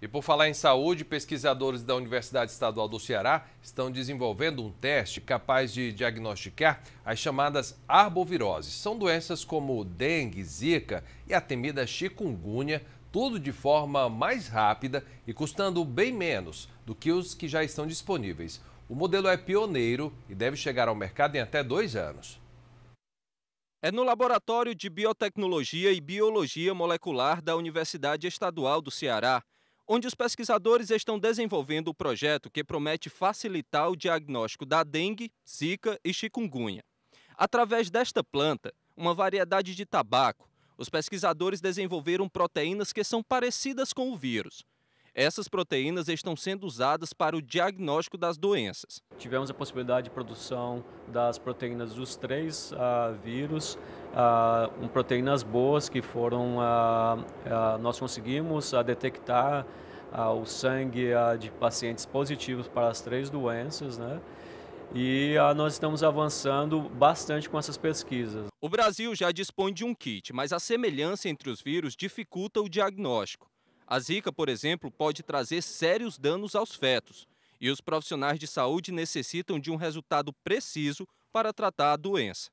E por falar em saúde, pesquisadores da Universidade Estadual do Ceará estão desenvolvendo um teste capaz de diagnosticar as chamadas arboviroses. São doenças como dengue, zika e a temida chikungunya, tudo de forma mais rápida e custando bem menos do que os que já estão disponíveis. O modelo é pioneiro e deve chegar ao mercado em até dois anos. É no Laboratório de Biotecnologia e Biologia Molecular da Universidade Estadual do Ceará onde os pesquisadores estão desenvolvendo o projeto que promete facilitar o diagnóstico da dengue, zika e chikungunya. Através desta planta, uma variedade de tabaco, os pesquisadores desenvolveram proteínas que são parecidas com o vírus. Essas proteínas estão sendo usadas para o diagnóstico das doenças. Tivemos a possibilidade de produção das proteínas dos três uh, vírus um, proteínas boas que foram nós conseguimos detectar o sangue de pacientes positivos para as três doenças, né? E ah, nós estamos avançando bastante com essas pesquisas. O Brasil já dispõe de um kit, mas a semelhança entre os vírus dificulta o diagnóstico. A zika, por exemplo, pode trazer sérios danos aos fetos. E os profissionais de saúde necessitam de um resultado preciso para tratar a doença.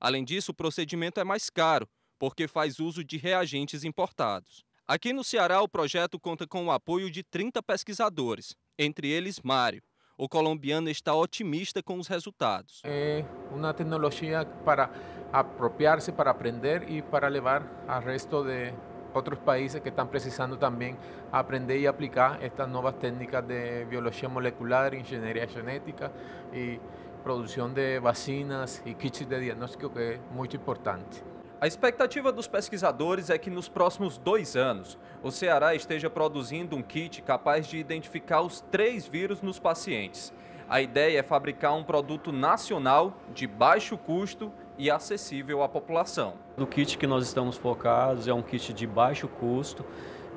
Além disso, o procedimento é mais caro, porque faz uso de reagentes importados. Aqui no Ceará, o projeto conta com o apoio de 30 pesquisadores, entre eles Mário. O colombiano está otimista com os resultados. É uma tecnologia para apropriar-se, para aprender e para levar ao resto de outros países que estão precisando também aprender e aplicar estas novas técnicas de biologia molecular, engenharia genética e produção de vacinas e kits de diagnóstico, que é muito importante. A expectativa dos pesquisadores é que nos próximos dois anos, o Ceará esteja produzindo um kit capaz de identificar os três vírus nos pacientes. A ideia é fabricar um produto nacional, de baixo custo e acessível à população. O kit que nós estamos focados é um kit de baixo custo,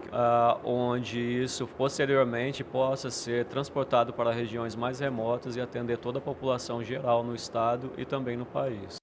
uh, onde isso posteriormente possa ser transportado para regiões mais remotas e atender toda a população geral no estado e também no país.